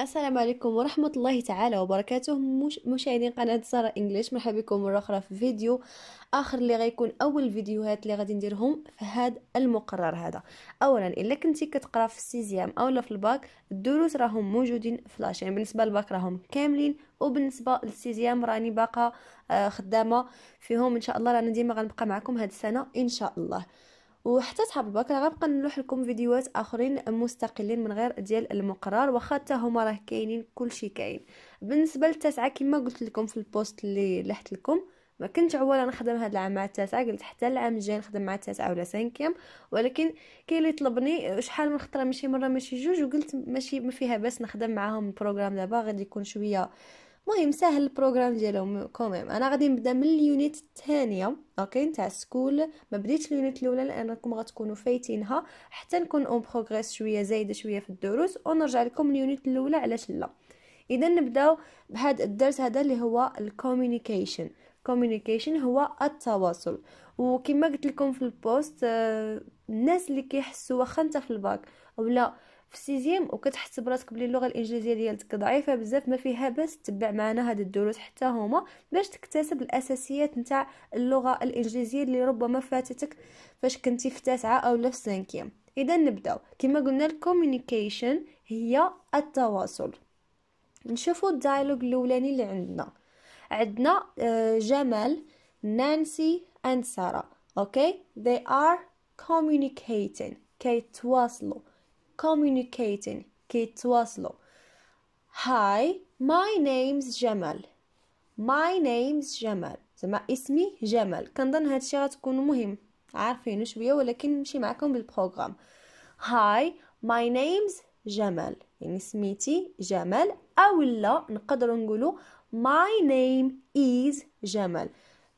السلام عليكم ورحمة الله تعالى وبركاته مشاهدين قناة سارة انجليش مرحبا بكم مرة اخرى في فيديو اخر اللي غيكون اول فيديوهات اللي غادي نديرهم في هذا المقرر هذا اولا الا كنتي كتقرا في السيزيام اولا في الباك الدروس راهم موجودين في لاشين يعني بالنسبة للباك راهم كاملين وبالنسبة للسيزيام راني باقا آه، خدامة فيهم ان شاء الله رانا ديما غنبقى معكم هاد السنة ان شاء الله وحتى تهبط بكره غنبقى نلوح لكم فيديوهات اخرين مستقلين من غير ديال المقرر واخا حتى هما راه كاينين كلشي كاين بالنسبه للتسعه كما قلت لكم في البوست اللي لحت لكم ما كنت عوالا نخدم هاد العام مع التاسعه قلت حتى العام الجاي نخدم مع التاسعه ولا سانكيام ولكن كاين اللي طلبني شحال من خطره ماشي مره ماشي جوج وقلت ماشي ما فيها بس نخدم معاهم البروغرام دابا غادي يكون شويه المهم سهل البروغرام ديالهم كوميم انا غادي نبدا من اليونيت الثانيه اوكي نتاع سكول ما بديتش اليونيت الاولى لانكم غتكونوا فايتينها حتى نكون اون بروغريس شويه زايده شويه في الدروس ونرجع لكم اليونيت الاولى علاش لا اذا نبداو بهذا الدرس هذا اللي هو الكوميونيكيشن كوميونيكيشن هو التواصل وكما قلت لكم في البوست آه، الناس اللي كيحسوا واخا انت في الباك ولا في السيزيام وكتحس براسك بلي اللغه الانجليزيه ديالتك ضعيفه بزاف ما فيها باس تتبع معنا هاد الدروس حتى هما باش تكتسب الاساسيات نتاع اللغه الانجليزيه اللي ربما فاتتك فاش كنتي في تاسعه اولا في سانكيام اذا نبداو كما قلنا الكوميونيكيشن هي التواصل نشوفوا الدايلوج الاولاني اللي عندنا عندنا آه، جمال نانسي اند ساره اوكي they are communicating كيتواصلوا communicating كيتواصلوا هاي ماي نيمز جمال ماي نيمز جمال زعما اسمي جمال كنظن هادشي غتكون مهم عارفينه شويه ولكن نمشي معكم بالبروغرام هاي ماي نيمز جمال يعني سميتي جمال او لا نقدر نقولوا ماي نيم از جمال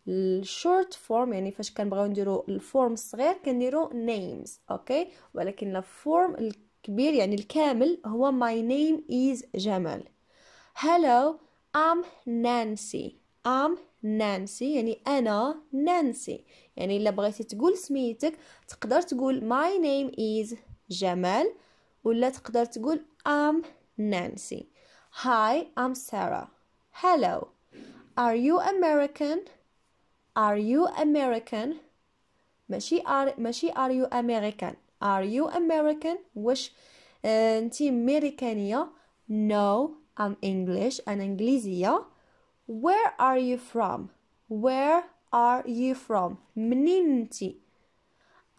الشورت فورم يعني فاش كنبغيو نديرو الفورم الصغير كنديرو نيمز اوكي ولكن لا فورم كبير يعني الكامل هو my name is جمال hello I'm Nancy I'm Nancy يعني أنا نانسي يعني إلا بغيتي تقول سميتك تقدر تقول my name is جمال ولا تقدر تقول I'm Nancy Hi I'm Sarah Hello Are you American Are you American ماشي are ماشي are you American Are you American? Which, انت eh, امريكانية؟ No, I'm English. أنا انجليزية. Where are you from? Where are you from? منين انت؟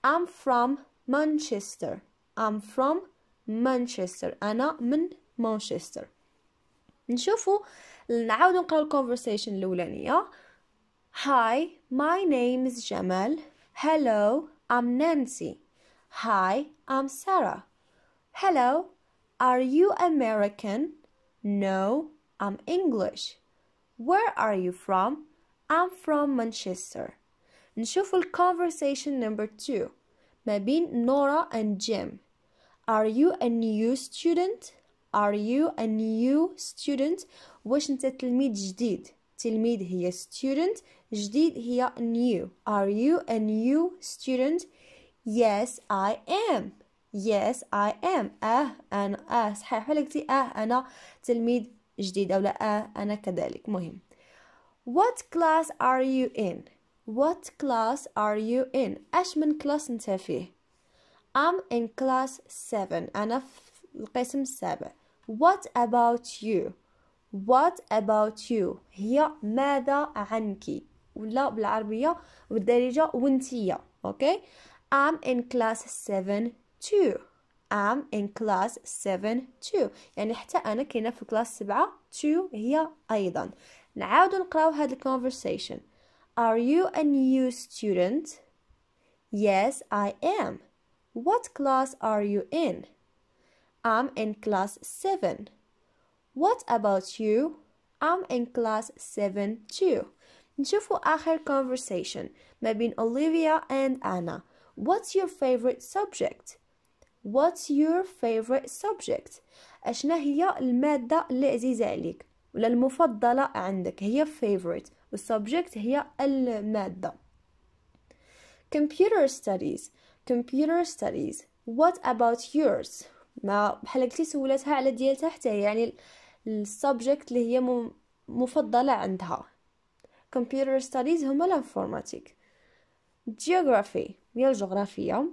I'm from Manchester. I'm from Manchester. أنا من Manchester. نشوفوا نعاودوا نقراو الكونفرسيشن الأولانية. Hi, my name is Jamal. Hello, I'm Nancy. Hi, I'm Sarah. Hello, are you American? No, I'm English. Where are you from? I'm from Manchester. نشوف conversation number two Maybe Nora and Jim. Are you a new student? Are you a new student? واش انت تلميذ جديد؟ تلميذ هي student، جديد هي new. Are you a new student? Yes, I am. Yes, I am. أه أنا أه صحيح ولا قلتي أه أنا تلميذ جديد أو لا أه أنا كذلك مهم What class are you in? What class are you in? أش من كلاس أنت فيه؟ I'm in class 7 أنا في القسم السابع What about you? What about you? هي ماذا عنك؟ ولا بالعربية بالدارجة وانتية أوكي okay? I'm in class 7 2 I'm in class 7 2 يعني حتى أنا كنا في كلاس 7 2 هي أيضا نعاودو نقراو هاد conversation. Are you a new student? Yes, I am. What class are you in? I'm in class 7. What about you? I'm in class 7 too. نشوفوا آخر conversation ما بين Olivia and Anna. What's your favorite subject What's your favorite subject أشنا هي المادة اللي عزيزة عليك ولا المفضلة عندك هي favorite والsubject هي المادة computer studies computer studies what about yours ما بحال قلتي على ديالتها حتى يعني السبجكت اللي هي مفضلة عندها computer studies هما الانفورماتيك geography هي الجغرافية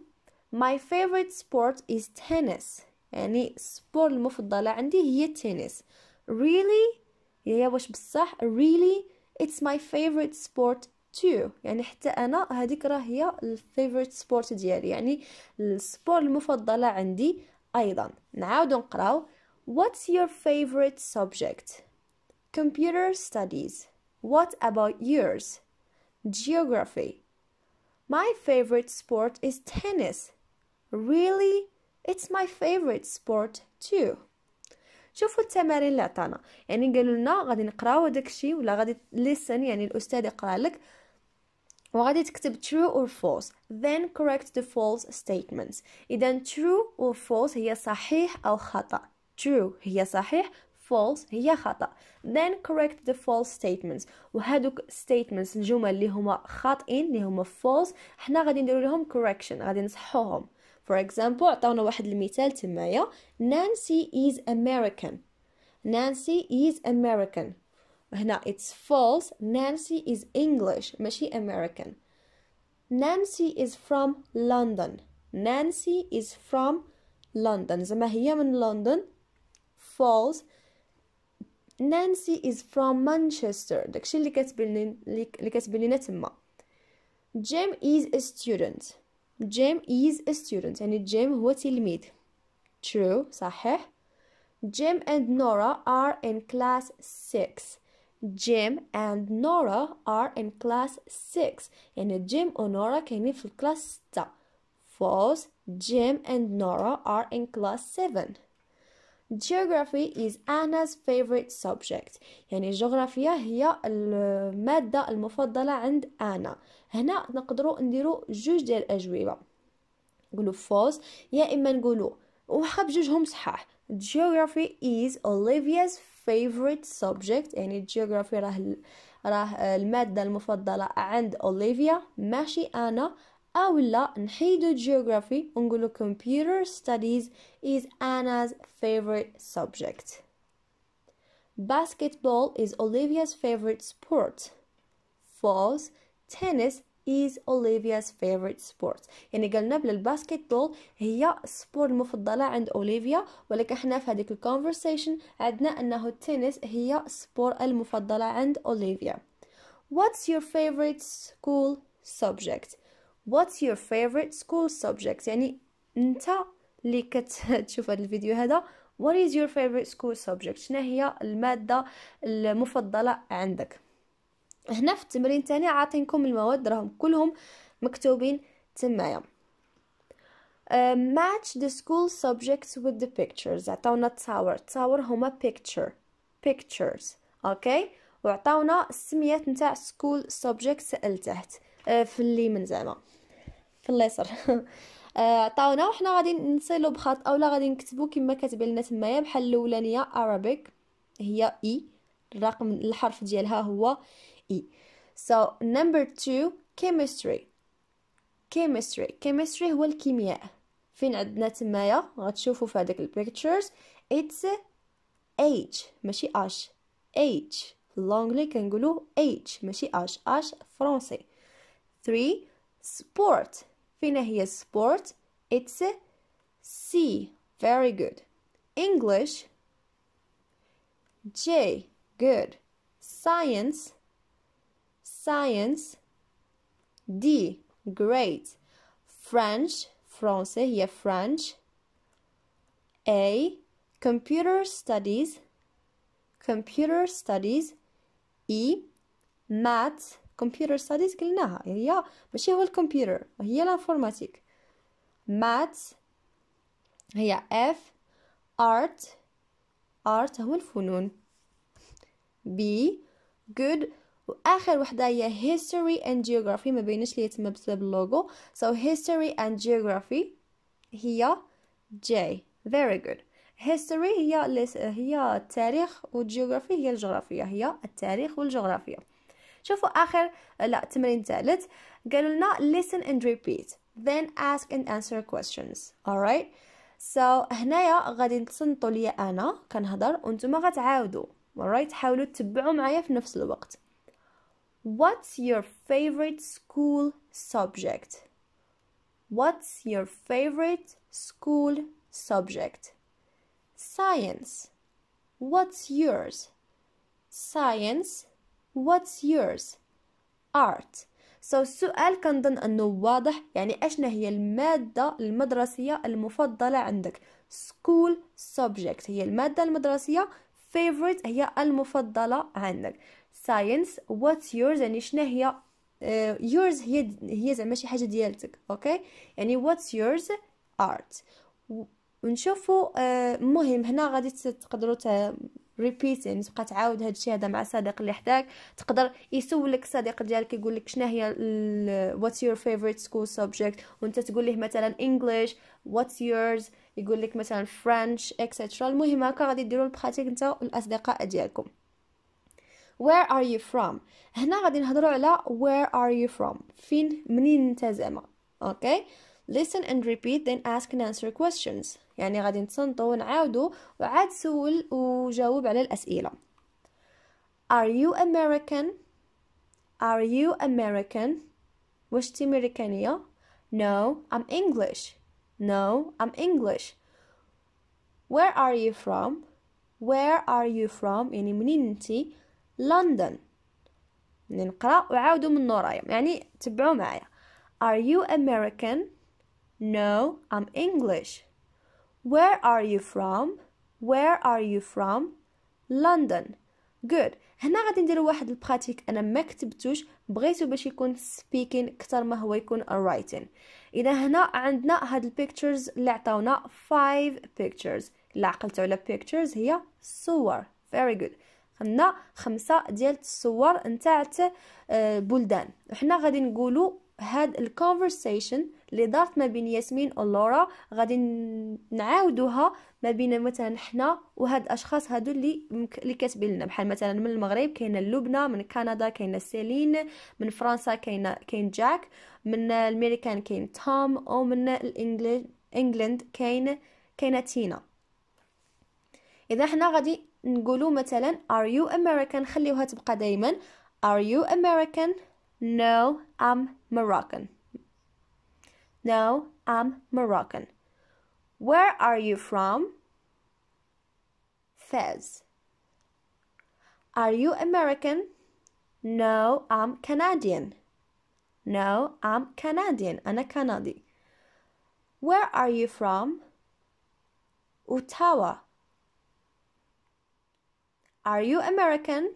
my favorite sport is tennis يعني السبور المفضلة عندي هي التنس really هي واش بصح really it's my favorite sport too يعني حتى انا هذيك راه هي الفيفوريت سبورت ديالي يعني السبور المفضله عندي ايضا نعاودو نقراو what's your favorite subject computer studies what about yours geography My favorite sport is tennis. Really? It's my favorite sport too. شوفوا التمارين اللي عطانا يعني قالوا لنا غادي نقراو هذاك الشيء ولا غادي listen يعني الاستاذ يقرا لك وغادي تكتب true or false then correct the false statements اذا true or false هي صحيح او خطا true هي صحيح false هي خطأ then correct the false statements وهذوك statements الجمل اللي هما خاطئين اللي هما false حنا غادي نديرو لهم correction غادي نصحوهم for example عطاونا واحد المثال تمايا Nancy is American Nancy is American هنا it's false Nancy is English ماشي American Nancy is from London Nancy is from London زعما هي من لندن false Nancy is from Manchester داكشي اللي كتبين اللي كتبين تما Jim is a student Jim is a student يعني Jim هو تلميذ True صحيح Jim and Nora are in class 6 Jim and Nora are in class 6 يعني Jim و Nora كاينين في الكلاس 6 False Jim and Nora are in class 7 Geography is Anna's favorite subject يعني الجغرافيا هي المادة المفضلة عند أنا هنا نقدروا نديروا جوج ديال الأجوبة نقولوا فوز يا إما نقولوا وحاب جوجهم صحاح Geography is Olivia's favorite subject يعني الجغرافيا راه راه المادة المفضلة عند أوليفيا ماشي أنا أولى نحيدو geography ونقولو computer studies is Anna's favorite subject Basketball is Olivia's favorite sport False Tennis is Olivia's favorite sport يعني قالنا بلا هي السبور المفضلة عند أوليفيا ولكن احنا في هذيك الكونفرسيشن عندنا أنه التنس هي السبور المفضلة عند أوليفيا What's your favorite school subject what's your favorite school subject يعني انت اللي كتشوف هذا الفيديو هذا what is your favorite school subject شنو هي الماده المفضله عندك هنا في التمرين الثاني عاطينكم المواد راهم كلهم مكتوبين تمايا um, match the school subjects with the pictures عطاونا تصاور تصاور هما picture pictures اوكي وعطاونا السميات نتاع school subjects لتحت uh, في اللي من زعما في اليسر عطاونا آه، وحنا غادي نصيلو بخط اولا غادي نكتبو كما كاتبه لنا تمايا بحال الاولانيه عربيك هي اي e، الرقم الحرف ديالها هو اي سو نمبر 2 كيمستري كيمستري كيمستري هو الكيمياء فين عندنا تمايا غتشوفوا في هذاك البيكتشرز اتس اتش ماشي اش اتش في اللونغلي كنقولوا H ماشي اش اش فرونسي 3 سبورت Yine هي sport. It's C. Very good. English. J. Good. Science. Science. D. Great. French. Français here French. A. Computer studies. Computer studies. E. Math. كمبيوتر ستاديز قلناها هي يعني ماشي هو الكمبيوتر هي الانفورماتيك مات هي اف ارت ارت هو الفنون بي جود واخر وحده هي history and geography ما بينش لي تما بسبب اللوغو so history and geography هي J very good history هي هي التاريخ والجغرافيا هي الجغرافيا هي التاريخ والجغرافيا شوفوا اخر لا التمرين الثالث قالوا لنا listen and repeat then ask and answer questions alright so هنايا غادي تصنتوا ليا انا كنهضر وانتم غتعاودوا alright حاولوا تتبعوا معايا في نفس الوقت What's your favorite school subject? What's your favorite school subject? Science. What's yours? Science. What's yours? Art so السؤال كنظن أنه واضح يعني أشنا هي المادة المدرسية المفضلة عندك School subject هي المادة المدرسية favorite هي المفضلة عندك Science what's yours يعني شنا هي uh, yours هي هي زعما شي حاجة ديالتك أوكي okay? يعني what's yours art ونشوفوا uh, مهم هنا غادي تقدروا يعني تبقى تعاود هذا الشيء هذا مع الصديق اللي حداك تقدر يسولك الصديق ديالك يقول لك شنو هي واتس يور فيفورت سكول سبجكت وانت تقول ليه مثلا انجلش واتس يورز يقول لك مثلا فرنش اكسترا المهم هكا غادي ديروا البراتيك انت والاصدقاء ديالكم where are you from هنا غادي نهضروا على where are you from فين منين انت زعما اوكي okay? listen and repeat then ask and answer questions يعني غادي نتصنتو ونعاودو وعاد سول وجاوب على الاسئله Are you American? Are you American? واش تي امريكانيه No, I'm English. No, I'm English. Where are you from? Where are you from? يعني منين انتي؟ لندن. نقرا وعاودوا من ورايا يعني تبعوا معايا. Are you American? No, I'm English. Where are you from? Where are you from? London. Good. هنا غادي نديرو واحد البراتيك انا ما كتبتوش بغيتو باش يكون speaking اكثر ما هو يكون writing اذا هنا عندنا هاد البيكتشرز اللي عطاونا 5 pictures اللي عقلتو على pictures هي صور very good عندنا خمسة ديال الصور نتاعت آه، بلدان وحنا غادي نقولو هاد الكونفرسيشن لي دارت ما بين ياسمين ولورا غادي نعاودوها ما بين مثلا حنا وهاد الاشخاص هادو اللي اللي كاتبين لنا بحال مثلا من المغرب كاينه لبنى من كندا كاينه سيلين من فرنسا كاينه كاين جاك من الامريكان كاين توم او من انجلند كاين كاينه تينا اذا حنا غادي نقولوا مثلا ار يو امريكان خليوها تبقى دائما ار يو امريكان نو ام مراكن No, I'm Moroccan. Where are you from? Fez. Are you American? No, I'm Canadian. No, I'm Canadian. a Canadian. Where are you from? Ottawa. Are you American?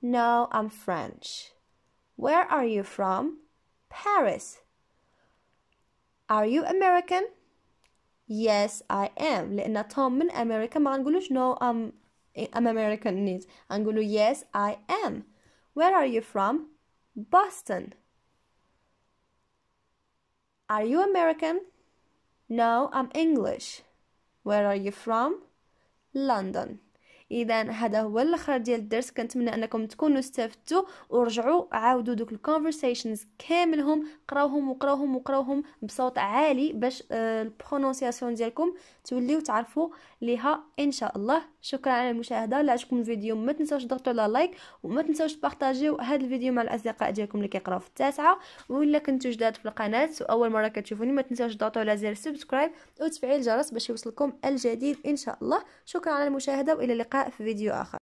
No, I'm French. Where are you from? Paris. Are you American? Yes, I am. لأن توم من أمريكا ما نقولوش no I'm I'm American نقولو yes I am. Where are you from? Boston. Are you American? No, I'm English. Where are you from? London. اذا هذا هو الاخر ديال الدرس كنتمنى انكم تكونوا استفدتوا ورجعوا عاودوا دوك الكونفرسيشنز كاملهم قراوهم وقراوهم وقراوهم بصوت عالي باش آه، البرونونسياسيون ديالكم توليو تعرفوا ليها ان شاء الله شكرا على المشاهده الا عجبكم الفيديو ما تنساوش تضغطوا على لايك وما تنساوش تبارطاجيو هذا الفيديو مع الاصدقاء ديالكم اللي كيقراو في التاسعه ولا كنتو جداد في القناه واول مره كتشوفوني ما تنساوش تضغطوا على زر سبسكرايب وتفعيل الجرس باش يوصلكم الجديد ان شاء الله شكرا على المشاهده والى اللقاء في فيديو اخر